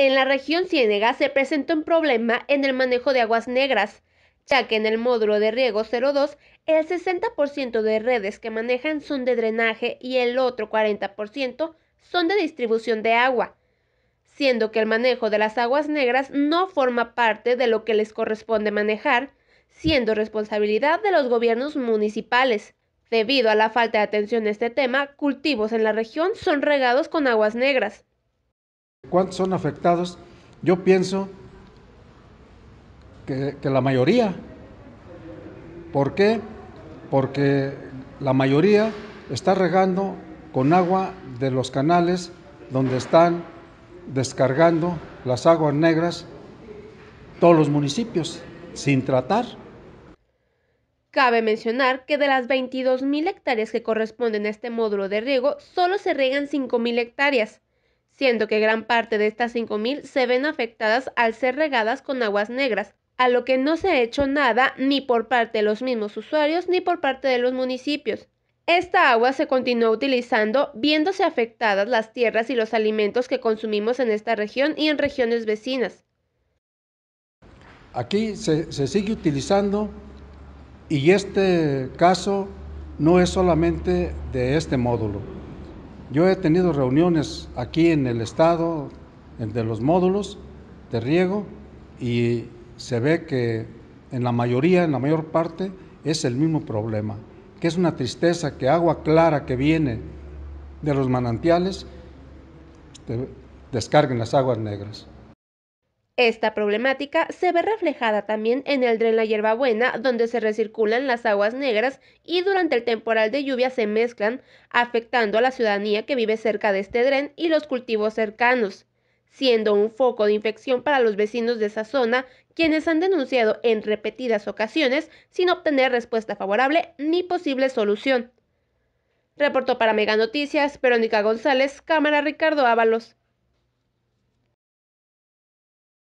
En la región Ciénega se presentó un problema en el manejo de aguas negras, ya que en el módulo de riego 02 el 60% de redes que manejan son de drenaje y el otro 40% son de distribución de agua, siendo que el manejo de las aguas negras no forma parte de lo que les corresponde manejar, siendo responsabilidad de los gobiernos municipales. Debido a la falta de atención a este tema, cultivos en la región son regados con aguas negras. ¿Cuántos son afectados? Yo pienso que, la mayoría. ¿Por qué? Porque la mayoría está regando con agua de los canales donde están descargando las aguas negras todos los municipios sin tratar. Cabe mencionar que de las 22.000 hectáreas que corresponden a este módulo de riego, solo se riegan 5.000 hectáreas, siendo que gran parte de estas 5.000 se ven afectadas al ser regadas con aguas negras, a lo que no se ha hecho nada ni por parte de los mismos usuarios ni por parte de los municipios. Esta agua se continuó utilizando viéndose afectadas las tierras y los alimentos que consumimos en esta región y en regiones vecinas. Aquí se, se sigue utilizando y este caso no es solamente de este módulo. Yo he tenido reuniones aquí en el estado, de los módulos de riego, y se ve que en la mayoría, en la mayor parte, es el mismo problema, que es una tristeza que agua clara que viene de los manantiales descarguen las aguas negras. Esta problemática se ve reflejada también en el dren La Hierbabuena, donde se recirculan las aguas negras y durante el temporal de lluvia se mezclan, afectando a la ciudadanía que vive cerca de este dren y los cultivos cercanos, siendo un foco de infección para los vecinos de esa zona, quienes han denunciado en repetidas ocasiones sin obtener respuesta favorable ni posible solución. Reportó para Mega Noticias Verónica González, cámara Ricardo Ábalos.